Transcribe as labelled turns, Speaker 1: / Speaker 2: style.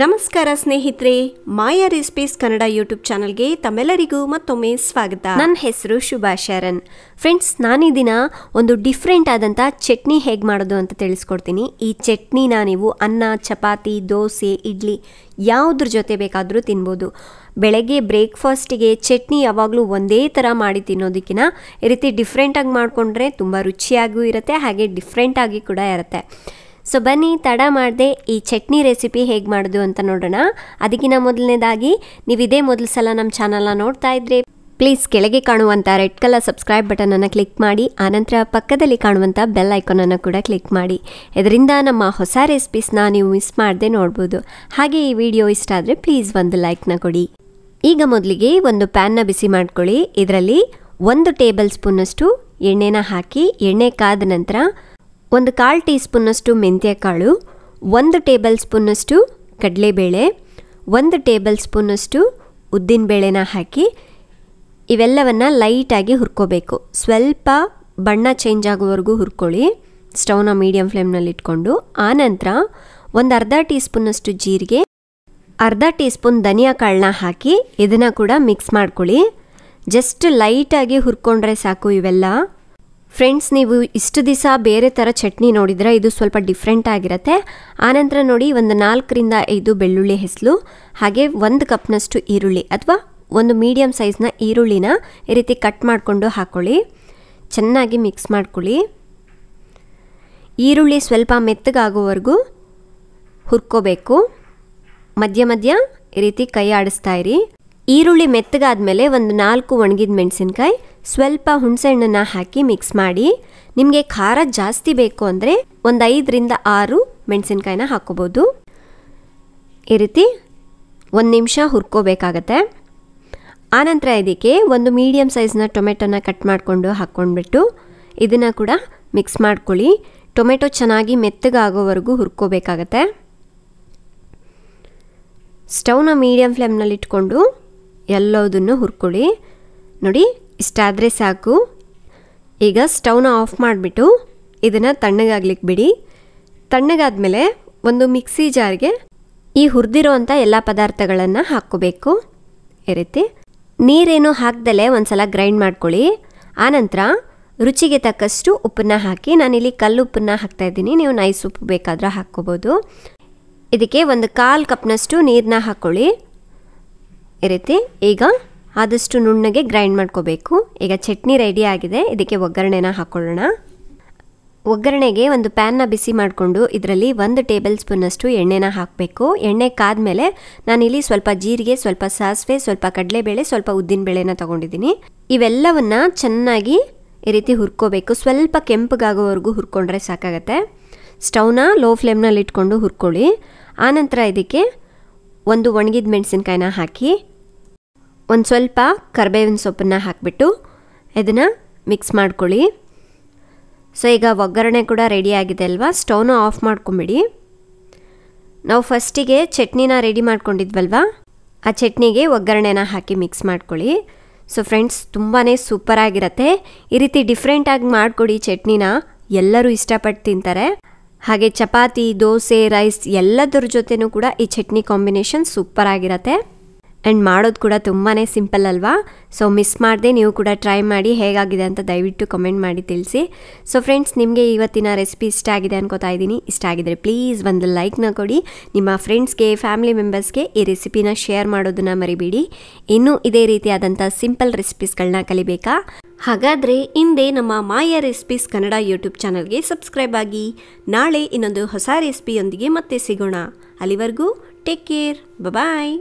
Speaker 1: ನಮಸ್ಕಾರ ಸ್ನೇಹಿತರೆ ಮಾಯಾ recipes Kannada YouTube ಚಾನಲ್ಗೆ ತಮ್ಮೆಲ್ಲರಿಗೂ ಮತ್ತೊಮ್ಮೆ ಸ್ವಾಗತ ನನ್ನ ಹೆಸರು ಶುಭಾ ಶರಣ್ ಫ್ರೆಂಡ್ಸ್ ನಾನೀ ದಿನ ಒಂದು ಡಿಫ್ರೆಂಟ್ ಆದಂಥ ಚಟ್ನಿ ಹೇಗೆ ಮಾಡೋದು ಅಂತ ತಿಳಿಸ್ಕೊಡ್ತೀನಿ ಈ ಚಟ್ನಿನ ನೀವು ಅನ್ನ ಚಪಾತಿ ದೋಸೆ ಇಡ್ಲಿ ಯಾವುದ್ರ ಜೊತೆ ಬೇಕಾದರೂ ತಿನ್ಬೋದು ಬೆಳಗ್ಗೆ ಬ್ರೇಕ್ಫಾಸ್ಟಿಗೆ ಚಟ್ನಿ ಯಾವಾಗಲೂ ಒಂದೇ ಥರ ಮಾಡಿ ತಿನ್ನೋದಕ್ಕಿಂತ ಈ ರೀತಿ ಡಿಫ್ರೆಂಟಾಗಿ ಮಾಡಿಕೊಂಡ್ರೆ ತುಂಬ ರುಚಿಯಾಗೂ ಇರುತ್ತೆ ಹಾಗೆ ಡಿಫ್ರೆಂಟಾಗಿ ಕೂಡ ಇರುತ್ತೆ ಸೊ ಬನ್ನಿ ತಡ ಮಾಡದೆ ಈ ಚಟ್ನಿ ರೆಸಿಪಿ ಹೇಗೆ ಮಾಡೋದು ಅಂತ ನೋಡೋಣ ಅದಕ್ಕಿಂತ ಮೊದಲನೇದಾಗಿ ನೀವು ಇದೇ ಮೊದಲ ಸಲ ನಮ್ಮ ಚಾನಲ್ನ ನೋಡ್ತಾ ಇದ್ರೆ ಪ್ಲೀಸ್ ಕೆಳಗೆ ಕಾಣುವಂಥ ರೆಡ್ ಕಲರ್ ಸಬ್ಸ್ಕ್ರೈಬ್ ಬಟನನ್ನು ಕ್ಲಿಕ್ ಮಾಡಿ ಆನಂತರ ಪಕ್ಕದಲ್ಲಿ ಕಾಣುವಂಥ ಬೆಲ್ ಐಕಾನನ್ನು ಕೂಡ ಕ್ಲಿಕ್ ಮಾಡಿ ಇದರಿಂದ ನಮ್ಮ ಹೊಸ ರೆಸಿಪೀಸ್ನ ನೀವು ಮಿಸ್ ಮಾಡದೆ ನೋಡ್ಬೋದು ಹಾಗೆ ಈ ವಿಡಿಯೋ ಇಷ್ಟ ಆದರೆ ಪ್ಲೀಸ್ ಒಂದು ಲೈಕ್ನ ಕೊಡಿ ಈಗ ಮೊದಲಿಗೆ ಒಂದು ಪ್ಯಾನ್ನ ಬಿಸಿ ಮಾಡ್ಕೊಳ್ಳಿ ಇದರಲ್ಲಿ ಒಂದು ಟೇಬಲ್ ಸ್ಪೂನಷ್ಟು ಎಣ್ಣೆನ ಹಾಕಿ ಎಣ್ಣೆ ಕಾದ ನಂತರ ಒಂದು ಕಾಲು ಟೀ ಸ್ಪೂನ್ನಷ್ಟು ಮೆಂತ್ಯಕಾಳು ಒಂದು ಟೇಬಲ್ ಸ್ಪೂನಷ್ಟು ಕಡಲೆಬೇಳೆ ಒಂದು ಟೇಬಲ್ ಸ್ಪೂನ್ನಷ್ಟು ಉದ್ದಿನಬೇಳೆನ ಹಾಕಿ ಇವೆಲ್ಲವನ್ನು ಲೈಟಾಗಿ ಹುರ್ಕೋಬೇಕು ಸ್ವಲ್ಪ ಬಣ್ಣ ಚೇಂಜ್ ಆಗುವವರೆಗೂ ಹುರ್ಕೊಳ್ಳಿ ಸ್ಟೌನ ಮೀಡಿಯಂ ಫ್ಲೇಮ್ನಲ್ಲಿ ಇಟ್ಕೊಂಡು ಆನಂತರ ಒಂದು ಅರ್ಧ ಟೀ ಸ್ಪೂನಷ್ಟು ಜೀರಿಗೆ ಅರ್ಧ ಟೀ ಸ್ಪೂನ್ ಧನಿಯಾ ಕಾಳನ್ನ ಹಾಕಿ ಇದನ್ನು ಕೂಡ ಮಿಕ್ಸ್ ಮಾಡ್ಕೊಳ್ಳಿ ಜಸ್ಟ್ ಲೈಟಾಗಿ ಹುರ್ಕೊಂಡ್ರೆ ಸಾಕು ಇವೆಲ್ಲ ಫ್ರೆಂಡ್ಸ್ ನೀವು ಇಷ್ಟು ದಿವಸ ಬೇರೆ ಥರ ಚಟ್ನಿ ನೋಡಿದರೆ ಇದು ಸ್ವಲ್ಪ ಡಿಫ್ರೆಂಟ್ ಆಗಿರುತ್ತೆ ಆನಂತರ ನೋಡಿ ಒಂದು ನಾಲ್ಕರಿಂದ ಐದು ಬೆಳ್ಳುಳ್ಳಿ ಹೆಸಲು ಹಾಗೆ ಒಂದು ಕಪ್ನಷ್ಟು ಈರುಳ್ಳಿ ಅಥವಾ ಒಂದು ಮೀಡಿಯಮ್ ಸೈಜ್ನ ಈರುಳ್ಳಿನ ಈ ರೀತಿ ಕಟ್ ಮಾಡಿಕೊಂಡು ಹಾಕ್ಕೊಳ್ಳಿ ಚೆನ್ನಾಗಿ ಮಿಕ್ಸ್ ಮಾಡ್ಕೊಳ್ಳಿ ಈರುಳ್ಳಿ ಸ್ವಲ್ಪ ಮೆತ್ತಗಾಗೋವರೆಗೂ ಹುರ್ಕೋಬೇಕು ಮಧ್ಯ ಮಧ್ಯ ಈ ರೀತಿ ಕೈ ಆಡಿಸ್ತಾ ಇರಿ ಈರುಳ್ಳಿ ಮೆತ್ತಗಾದ ಮೇಲೆ ಒಂದು ನಾಲ್ಕು ಒಣಗಿದ ಮೆಣಸಿನ್ಕಾಯಿ ಸ್ವಲ್ಪ ಹುಣಸೆಹಣ್ಣನ್ನು ಹಾಕಿ ಮಿಕ್ಸ್ ಮಾಡಿ ನಿಮಗೆ ಖಾರ ಜಾಸ್ತಿ ಬೇಕು ಅಂದರೆ ಒಂದು ಐದರಿಂದ ಆರು ಮೆಣಸಿನ್ಕಾಯಿನ ಹಾಕ್ಕೋಬೋದು ಈ ರೀತಿ ಒಂದು ನಿಮಿಷ ಹುರ್ಕೋಬೇಕಾಗತ್ತೆ ಆನಂತರ ಇದಕ್ಕೆ ಒಂದು ಮೀಡಿಯಮ್ ಸೈಜ್ನ ಟೊಮೆಟೊನ ಕಟ್ ಮಾಡಿಕೊಂಡು ಹಾಕ್ಕೊಂಡ್ಬಿಟ್ಟು ಇದನ್ನು ಕೂಡ ಮಿಕ್ಸ್ ಮಾಡ್ಕೊಳ್ಳಿ ಟೊಮೆಟೊ ಚೆನ್ನಾಗಿ ಮೆತ್ತಗಾಗೋವರೆಗೂ ಹುರ್ಕೋಬೇಕಾಗತ್ತೆ ಸ್ಟವ್ನ ಮೀಡಿಯಮ್ ಫ್ಲೇಮ್ನಲ್ಲಿ ಇಟ್ಕೊಂಡು ಎಲ್ಲದನ್ನು ಹುರ್ಕೊಳ್ಳಿ ನೋಡಿ ಇಷ್ಟಾದರೆ ಸಾಕು ಈಗ ಸ್ಟೌನ ಆಫ್ ಮಾಡಿಬಿಟ್ಟು ಇದನ್ನು ತಣ್ಣಗಾಗ್ಲಿಕ್ಕೆ ಬಿಡಿ ಮೇಲೆ ಒಂದು ಮಿಕ್ಸಿ ಜಾರ್ಗೆ ಈ ಹುರಿದಿರೋವಂಥ ಎಲ್ಲ ಪದಾರ್ಥಗಳನ್ನು ಹಾಕ್ಕೋಬೇಕು ಈ ರೀತಿ ನೀರೇನು ಹಾಕ್ದಲೇ ಒಂದು ಸಲ ಗ್ರೈಂಡ್ ಮಾಡ್ಕೊಳ್ಳಿ ಆನಂತರ ರುಚಿಗೆ ತಕ್ಕಷ್ಟು ಉಪ್ಪನ್ನ ಹಾಕಿ ನಾನಿಲ್ಲಿ ಹಾಕ್ತಾ ಹಾಕ್ತಾಯಿದ್ದೀನಿ ನೀವು ನೈಸ್ ಉಪ್ಪು ಬೇಕಾದ್ರೆ ಹಾಕ್ಕೋಬೋದು ಇದಕ್ಕೆ ಒಂದು ಕಾಲು ಕಪ್ನಷ್ಟು ನೀರನ್ನ ಹಾಕ್ಕೊಳ್ಳಿ ಈ ರೀತಿ ಈಗ ಆದಷ್ಟು ನುಣ್ಣಗೆ ಗ್ರೈಂಡ್ ಮಾಡ್ಕೋಬೇಕು ಈಗ ಚಟ್ನಿ ರೆಡಿ ಆಗಿದೆ ಇದಕ್ಕೆ ಒಗ್ಗರಣೆನ ಹಾಕ್ಕೊಳ್ಳೋಣ ಒಗ್ಗರಣೆಗೆ ಒಂದು ಪ್ಯಾನ್ನ ಬಿಸಿ ಮಾಡಿಕೊಂಡು ಇದರಲ್ಲಿ ಒಂದು ಟೇಬಲ್ ಸ್ಪೂನಷ್ಟು ಎಣ್ಣೆನ ಹಾಕಬೇಕು ಎಣ್ಣೆ ಕಾದ್ಮೇಲೆ ನಾನಿಲ್ಲಿ ಸ್ವಲ್ಪ ಜೀರಿಗೆ ಸ್ವಲ್ಪ ಸಾಸಿವೆ ಸ್ವಲ್ಪ ಕಡಲೆಬೇಳೆ ಸ್ವಲ್ಪ ಉದ್ದಿನಬೇಳೆನ ತೊಗೊಂಡಿದ್ದೀನಿ ಇವೆಲ್ಲವನ್ನು ಚೆನ್ನಾಗಿ ಈ ರೀತಿ ಹುರ್ಕೋಬೇಕು ಸ್ವಲ್ಪ ಕೆಂಪಗಾಗೋವರೆಗೂ ಹುರ್ಕೊಂಡ್ರೆ ಸಾಕಾಗತ್ತೆ ಸ್ಟೌನ ಲೋ ಫ್ಲೇಮ್ನಲ್ಲಿ ಇಟ್ಕೊಂಡು ಹುರ್ಕೊಳ್ಳಿ ಆನಂತರ ಇದಕ್ಕೆ ಒಂದು ಒಣಗಿದ ಮೆಣಸಿನ್ಕಾಯಿನ ಹಾಕಿ ಒಂದು ಸ್ವಲ್ಪ ಕರ್ಬೇವಿನ ಸೊಪ್ಪನ್ನು ಹಾಕಿಬಿಟ್ಟು ಇದನ್ನು ಮಿಕ್ಸ್ ಮಾಡ್ಕೊಳ್ಳಿ ಸೊ ಈಗ ಒಗ್ಗರಣೆ ಕೂಡ ರೆಡಿ ಆಗಿದೆ ಅಲ್ವಾ ಸ್ಟೌನು ಆಫ್ ಮಾಡ್ಕೊಂಬಿಡಿ ನಾವು ಫಸ್ಟಿಗೆ ಚಟ್ನಿನ ರೆಡಿ ಮಾಡ್ಕೊಂಡಿದ್ವಲ್ವಾ ಆ ಚಟ್ನಿಗೆ ಒಗ್ಗರಣೆನ ಹಾಕಿ ಮಿಕ್ಸ್ ಮಾಡ್ಕೊಳ್ಳಿ ಸೊ ಫ್ರೆಂಡ್ಸ್ ತುಂಬಾ ಸೂಪರಾಗಿರತ್ತೆ ಈ ರೀತಿ ಡಿಫ್ರೆಂಟಾಗಿ ಮಾಡಿಕೊಡಿ ಚಟ್ನಿನ ಎಲ್ಲರೂ ಇಷ್ಟಪಟ್ಟು ತಿಂತಾರೆ ಹಾಗೆ ಚಪಾತಿ ದೋಸೆ ರೈಸ್ ಎಲ್ಲದರ ಜೊತೆನೂ ಕೂಡ ಈ ಚಟ್ನಿ ಕಾಂಬಿನೇಷನ್ ಸೂಪರ್ ಆಗಿರತ್ತೆ ಆ್ಯಂಡ್ ಮಾಡೋದು ಕೂಡ ತುಂಬಾ ಸಿಂಪಲ್ ಅಲ್ವಾ ಸೊ ಮಿಸ್ ಮಾಡದೆ ನೀವು ಕೂಡ ಟ್ರೈ ಮಾಡಿ ಹೇಗಾಗಿದೆ ಅಂತ ದಯವಿಟ್ಟು ಕಮೆಂಟ್ ಮಾಡಿ ತಿಳಿಸಿ ಸೊ ಫ್ರೆಂಡ್ಸ್ ನಿಮಗೆ ಇವತ್ತಿನ ರೆಸಿಪಿ ಇಷ್ಟ ಆಗಿದೆ ಅನ್ಕೋತಾ ಇದ್ದೀನಿ ಇಷ್ಟ ಆಗಿದರೆ ಪ್ಲೀಸ್ ಒಂದು ಲೈಕ್ನ ಕೊಡಿ ನಿಮ್ಮ ಫ್ರೆಂಡ್ಸ್ಗೆ ಫ್ಯಾಮಿಲಿ ಮೆಂಬರ್ಸ್ಗೆ ಈ ರೆಸಿಪಿನ ಶೇರ್ ಮಾಡೋದನ್ನ ಮರಿಬೇಡಿ ಇನ್ನೂ ಇದೇ ರೀತಿಯಾದಂಥ ಸಿಂಪಲ್ ರೆಸಿಪೀಸ್ಗಳನ್ನ ಕಲಿಬೇಕಾ ಹಾಗಾದರೆ ಹಿಂದೆ ನಮ್ಮ ಮಾಯಾ ರೆಸಿಪೀಸ್ ಕನ್ನಡ ಯೂಟ್ಯೂಬ್ ಚಾನಲ್ಗೆ ಸಬ್ಸ್ಕ್ರೈಬ್ ಆಗಿ ನಾಳೆ ಇನ್ನೊಂದು ಹೊಸ ರೆಸಿಪಿಯೊಂದಿಗೆ ಮತ್ತೆ ಸಿಗೋಣ ಅಲ್ಲಿವರೆಗೂ ಟೇಕ್ ಕೇರ್ ಬಾಯ್